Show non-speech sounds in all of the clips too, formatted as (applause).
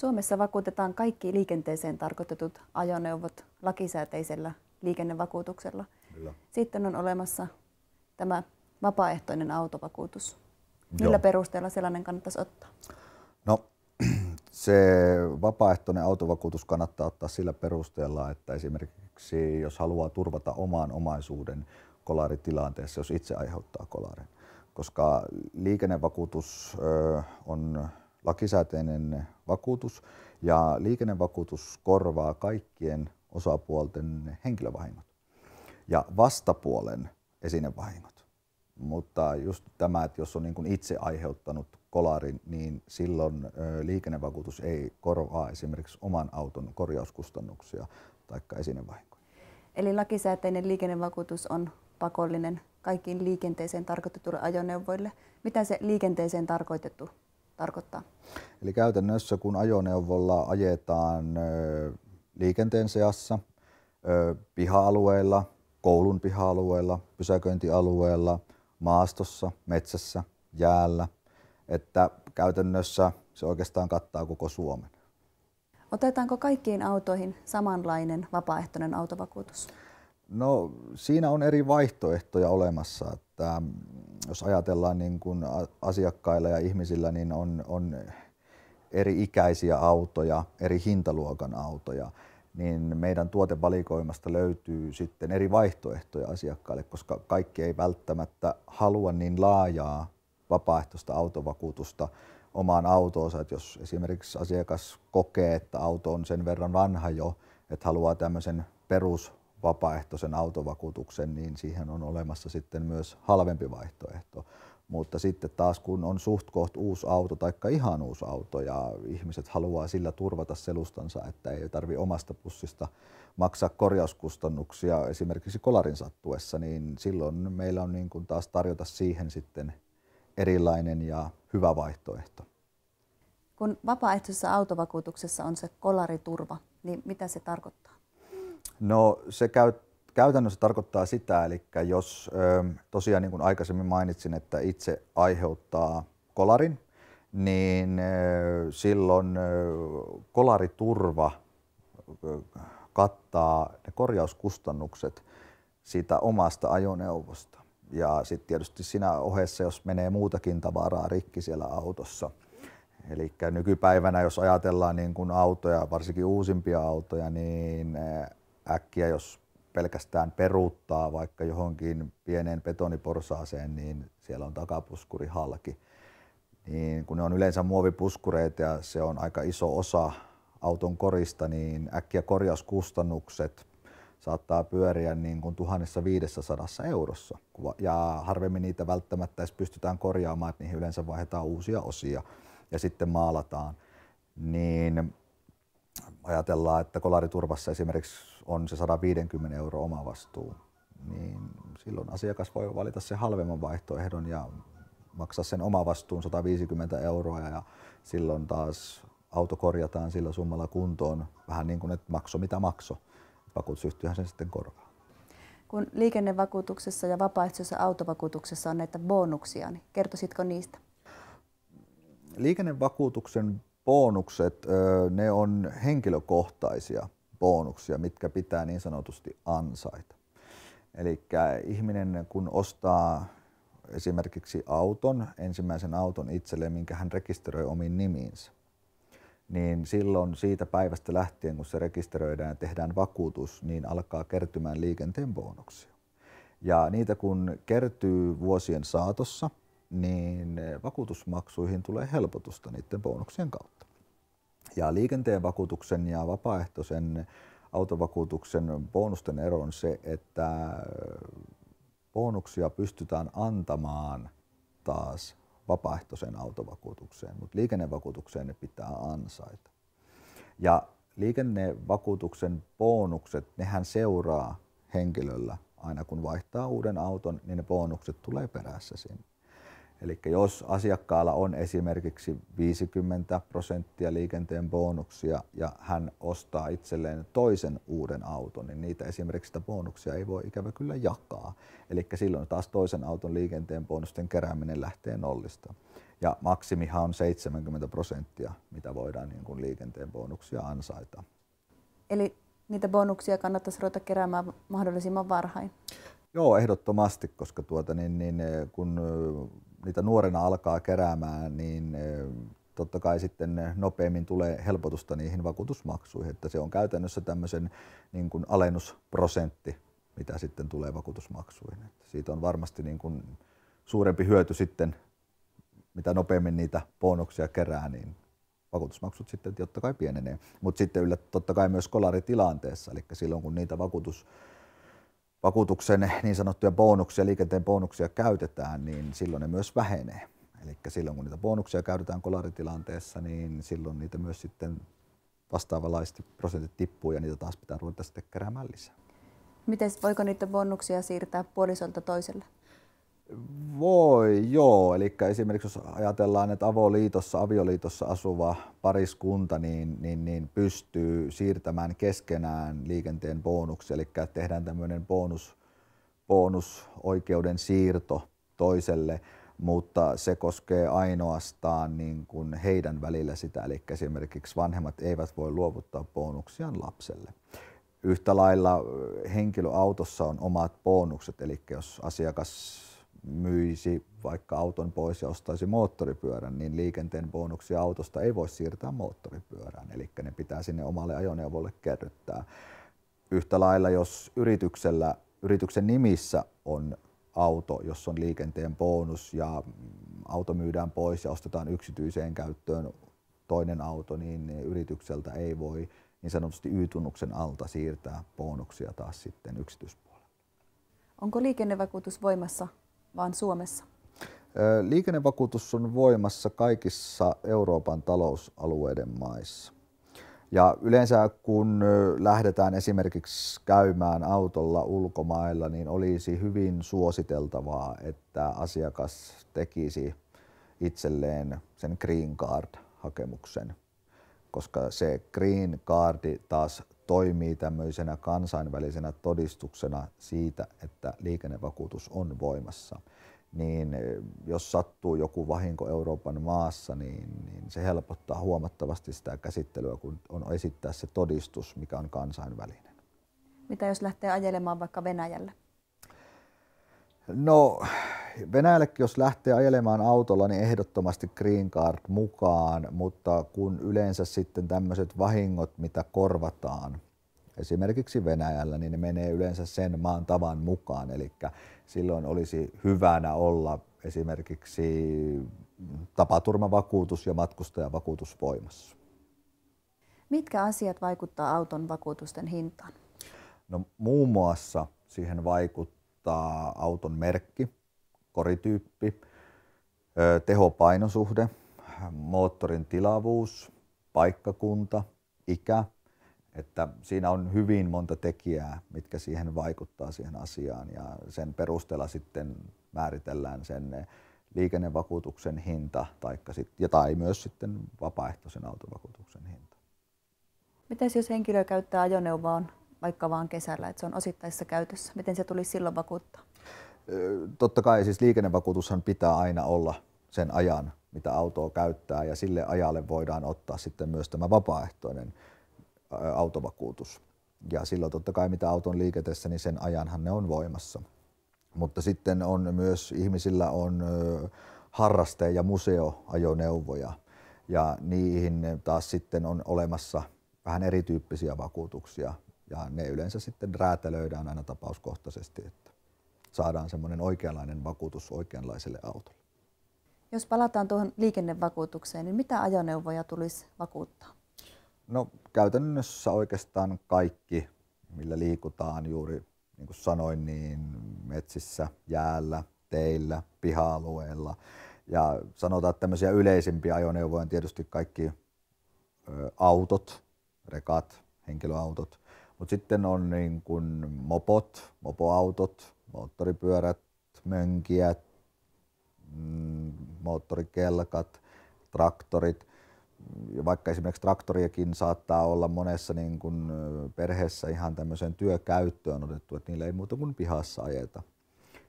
Suomessa vakuutetaan kaikki liikenteeseen tarkoitetut ajoneuvot lakisääteisellä liikennevakuutuksella. Kyllä. Sitten on olemassa tämä vapaaehtoinen autovakuutus. Millä Joo. perusteella sellainen kannattaisi ottaa? No, (clears throat) se vapaaehtoinen autovakuutus kannattaa ottaa sillä perusteella, että esimerkiksi jos haluaa turvata omaan omaisuuden kolaritilanteessa, jos itse aiheuttaa kolarin. Koska liikennevakuutus on lakisääteinen vakuutus ja liikennevakuutus korvaa kaikkien osapuolten henkilövahingot ja vastapuolen esinevahingot. Mutta just tämä, että jos on niin kuin itse aiheuttanut kolarin, niin silloin liikennevakuutus ei korvaa esimerkiksi oman auton korjauskustannuksia tai esinevahinkoja. Eli lakisääteinen liikennevakuutus on pakollinen kaikkiin liikenteeseen tarkoitetuille ajoneuvoille. Mitä se liikenteeseen tarkoitettu tarkoittaa. Eli käytännössä kun ajoneuvolla ajetaan liikenteen seassa, piha-alueilla, koulun piha-alueilla, pysäköintialueella, maastossa, metsässä, jäällä, että käytännössä se oikeastaan kattaa koko Suomen. Otetaanko kaikkiin autoihin samanlainen vapaaehtoinen autovakuutus? No siinä on eri vaihtoehtoja olemassa että ähm, jos ajatellaan niin kuin asiakkailla ja ihmisillä, niin on, on eri ikäisiä autoja, eri hintaluokan autoja, niin meidän tuotevalikoimasta löytyy sitten eri vaihtoehtoja asiakkaille, koska kaikki ei välttämättä halua niin laajaa vapaaehtoista autovakuutusta omaan autoonsa, että jos esimerkiksi asiakas kokee, että auto on sen verran vanha jo, että haluaa tämmöisen perus vapaaehtoisen autovakuutuksen, niin siihen on olemassa sitten myös halvempi vaihtoehto. Mutta sitten taas kun on suht koht uusi auto tai ihan uusi auto ja ihmiset haluaa sillä turvata selustansa, että ei tarvi omasta pussista maksaa korjauskustannuksia esimerkiksi kolarin sattuessa, niin silloin meillä on niin kuin taas tarjota siihen sitten erilainen ja hyvä vaihtoehto. Kun vapaaehtoisessa autovakuutuksessa on se kolariturva, niin mitä se tarkoittaa? No se käy, käytännössä tarkoittaa sitä, eli jos ähm, tosiaan niin kuin aikaisemmin mainitsin, että itse aiheuttaa kolarin, niin äh, silloin äh, kolariturva äh, kattaa ne korjauskustannukset siitä omasta ajoneuvosta. Ja sitten tietysti siinä ohessa, jos menee muutakin tavaraa rikki siellä autossa. Eli nykypäivänä, jos ajatellaan niin kun autoja, varsinkin uusimpia autoja, niin äkkiä, jos pelkästään peruuttaa vaikka johonkin pieneen betoniporsaaseen, niin siellä on takapuskuri halki. Niin kun ne on yleensä muovipuskureita ja se on aika iso osa auton korista, niin äkkiä korjauskustannukset saattaa pyöriä niin kuin 1500 eurossa. Ja harvemmin niitä välttämättä edes pystytään korjaamaan, että niihin yleensä vaihdetaan uusia osia ja sitten maalataan. Niin ajatellaan, että kolariturvassa esimerkiksi on se 150 euro oma vastuu, niin silloin asiakas voi valita se halvemman vaihtoehdon ja maksaa sen oma vastuun 150 euroa ja silloin taas auto korjataan sillä summalla kuntoon vähän niin kuin, että makso mitä makso. Vakuutusyhtiöhän sen sitten korvaa. Kun liikennevakuutuksessa ja vapaaehtoisessa autovakuutuksessa on näitä bonuksia, niin kertoisitko niistä? Liikennevakuutuksen bonukset, ne on henkilökohtaisia – bonuksia, mitkä pitää niin sanotusti ansaita. Eli ihminen kun ostaa esimerkiksi auton, ensimmäisen auton itselleen, minkä hän rekisteröi omiin nimiinsä, niin silloin siitä päivästä lähtien, kun se rekisteröidään ja tehdään vakuutus, niin alkaa kertymään liikenteen bonuksia. Ja niitä kun kertyy vuosien saatossa, niin vakuutusmaksuihin tulee helpotusta niiden bonuksien kautta. Ja liikenteen vakuutuksen ja vapaaehtoisen autovakuutuksen bonusten ero on se, että äh, bonuksia pystytään antamaan taas vapaaehtoiseen autovakuutukseen, mutta liikennevakuutukseen ne pitää ansaita. Ja liikennevakuutuksen bonukset, nehän seuraa henkilöllä aina kun vaihtaa uuden auton, niin ne bonukset tulee perässä sinne. Eli jos asiakkaalla on esimerkiksi 50 prosenttia liikenteen bonuksia ja hän ostaa itselleen toisen uuden auton, niin niitä esimerkiksi sitä bonuksia ei voi ikävä kyllä jakaa. Eli silloin taas toisen auton liikenteen bonusten kerääminen lähtee nollista. Ja maksimihan on 70 prosenttia, mitä voidaan niin kuin liikenteen bonuksia ansaita. Eli niitä bonuksia kannattaisi ruveta keräämään mahdollisimman varhain? Joo, ehdottomasti, koska tuota, niin, niin, kun niitä nuorena alkaa keräämään, niin totta kai sitten nopeammin tulee helpotusta niihin vakuutusmaksuihin, että se on käytännössä tämmöisen niin kuin alennusprosentti, mitä sitten tulee vakuutusmaksuihin. Että siitä on varmasti niin kuin suurempi hyöty sitten, mitä nopeammin niitä bonuksia kerää, niin vakuutusmaksut sitten totta kai pienenee. Mutta sitten yllä totta kai myös kolaritilanteessa, eli silloin kun niitä vakuutus vakuutuksen niin sanottuja bonuksia, liikenteen bonuksia käytetään, niin silloin ne myös vähenee. Eli silloin kun niitä bonuksia käytetään kolaritilanteessa, niin silloin niitä myös sitten vastaavanlaisesti prosentit tippuu ja niitä taas pitää ruveta sitten keräämään lisää. Miten voiko niitä bonuksia siirtää puolisolta toiselle? Voi, joo. Eli esimerkiksi jos ajatellaan, että avoliitossa, avioliitossa asuva pariskunta niin, niin, niin pystyy siirtämään keskenään liikenteen bonuksi, eli tehdään tämmöinen bonus, bonusoikeuden siirto toiselle, mutta se koskee ainoastaan niin kuin heidän välillä sitä, eli esimerkiksi vanhemmat eivät voi luovuttaa bonuksiaan lapselle. Yhtä lailla henkilöautossa on omat bonukset, eli jos asiakas myisi vaikka auton pois ja ostaisi moottoripyörän, niin liikenteen bonuksia autosta ei voi siirtää moottoripyörään, eli ne pitää sinne omalle ajoneuvolle kerryttää. Yhtä lailla, jos yrityksellä, yrityksen nimissä on auto, jossa on liikenteen bonus ja auto myydään pois ja ostetaan yksityiseen käyttöön toinen auto, niin yritykseltä ei voi niin sanotusti Y-tunnuksen alta siirtää bonuksia taas sitten yksityispuolelle. Onko liikennevakuutus voimassa vaan Suomessa? Liikennevakuutus on voimassa kaikissa Euroopan talousalueiden maissa. Ja yleensä kun lähdetään esimerkiksi käymään autolla ulkomailla, niin olisi hyvin suositeltavaa, että asiakas tekisi itselleen sen Green Card-hakemuksen, koska se Green Cardi taas toimii tämmöisenä kansainvälisenä todistuksena siitä, että liikennevakuutus on voimassa, niin eh, jos sattuu joku vahinko Euroopan maassa, niin, niin se helpottaa huomattavasti sitä käsittelyä, kun on esittää se todistus, mikä on kansainvälinen. Mitä jos lähtee ajelemaan vaikka Venäjälle? No Venäjällekin, jos lähtee ajelemaan autolla, niin ehdottomasti green card mukaan, mutta kun yleensä sitten tämmöiset vahingot, mitä korvataan, esimerkiksi Venäjällä, niin ne menee yleensä sen maan tavan mukaan. Eli silloin olisi hyvänä olla esimerkiksi tapaturmavakuutus ja matkustajavakuutus voimassa. Mitkä asiat vaikuttaa auton vakuutusten hintaan? No muun muassa siihen vaikuttaa auton merkki, korityyppi, tehopainosuhde, moottorin tilavuus, paikkakunta, ikä, että siinä on hyvin monta tekijää, mitkä siihen vaikuttaa siihen asiaan ja sen perusteella sitten määritellään sen liikennevakuutuksen hinta taikka sit, ja tai myös sitten vapaaehtoisen autovakuutuksen hinta. Miten jos henkilö käyttää ajoneuvoa vaikka vaan kesällä, että se on osittaisessa käytössä, miten se tulisi silloin vakuuttaa? totta kai siis liikennevakuutushan pitää aina olla sen ajan, mitä autoa käyttää ja sille ajalle voidaan ottaa sitten myös tämä vapaaehtoinen autovakuutus. Ja silloin totta kai mitä auton liiketessä, niin sen ajanhan ne on voimassa. Mutta sitten on myös ihmisillä on harraste- ja museoajoneuvoja ja niihin taas sitten on olemassa vähän erityyppisiä vakuutuksia ja ne yleensä sitten räätälöidään aina tapauskohtaisesti. Että saadaan semmoinen oikeanlainen vakuutus oikeanlaiselle autolle. Jos palataan tuohon liikennevakuutukseen, niin mitä ajoneuvoja tulisi vakuuttaa? No käytännössä oikeastaan kaikki, millä liikutaan juuri niin kuin sanoin, niin metsissä, jäällä, teillä, piha-alueella. Ja sanotaan, että tämmöisiä yleisimpiä ajoneuvoja on tietysti kaikki ö, autot, rekat, henkilöautot. Mutta sitten on niin kuin mopot, mopoautot, moottoripyörät, mönkijät, mm, moottorikelkat, traktorit. Vaikka esimerkiksi traktoriakin saattaa olla monessa niin kuin perheessä ihan tämmöiseen työkäyttöön otettu, että niillä ei muuta kuin pihassa ajeta.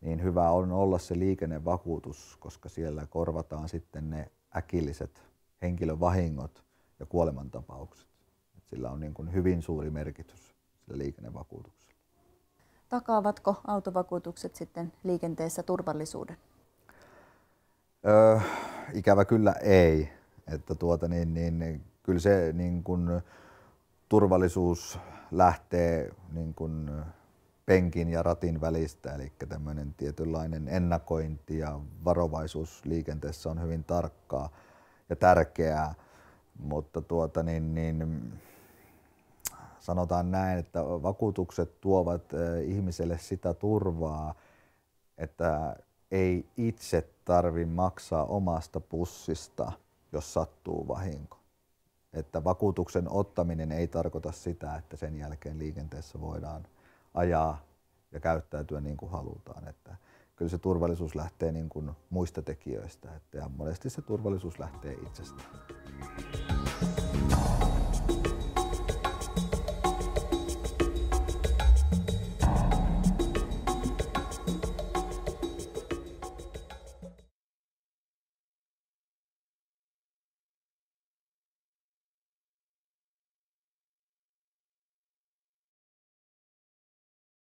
Niin hyvä on olla se liikennevakuutus, koska siellä korvataan sitten ne äkilliset henkilövahingot ja kuolemantapaukset. Et sillä on niin kuin hyvin suuri merkitys sillä liikennevakuutuksella takaavatko autovakuutukset sitten liikenteessä turvallisuuden? Öö, ikävä kyllä ei. Että tuota, niin, niin, niin, kyllä se niin kun, turvallisuus lähtee niin kun, penkin ja ratin välistä, eli tämmöinen tietynlainen ennakointi ja varovaisuus liikenteessä on hyvin tarkkaa ja tärkeää, mutta tuota, niin, niin, sanotaan näin, että vakuutukset tuovat ihmiselle sitä turvaa, että ei itse tarvi maksaa omasta pussista, jos sattuu vahinko. Että vakuutuksen ottaminen ei tarkoita sitä, että sen jälkeen liikenteessä voidaan ajaa ja käyttäytyä niin kuin halutaan. Että kyllä se turvallisuus lähtee niin kuin muista tekijöistä että ja monesti se turvallisuus lähtee itsestään.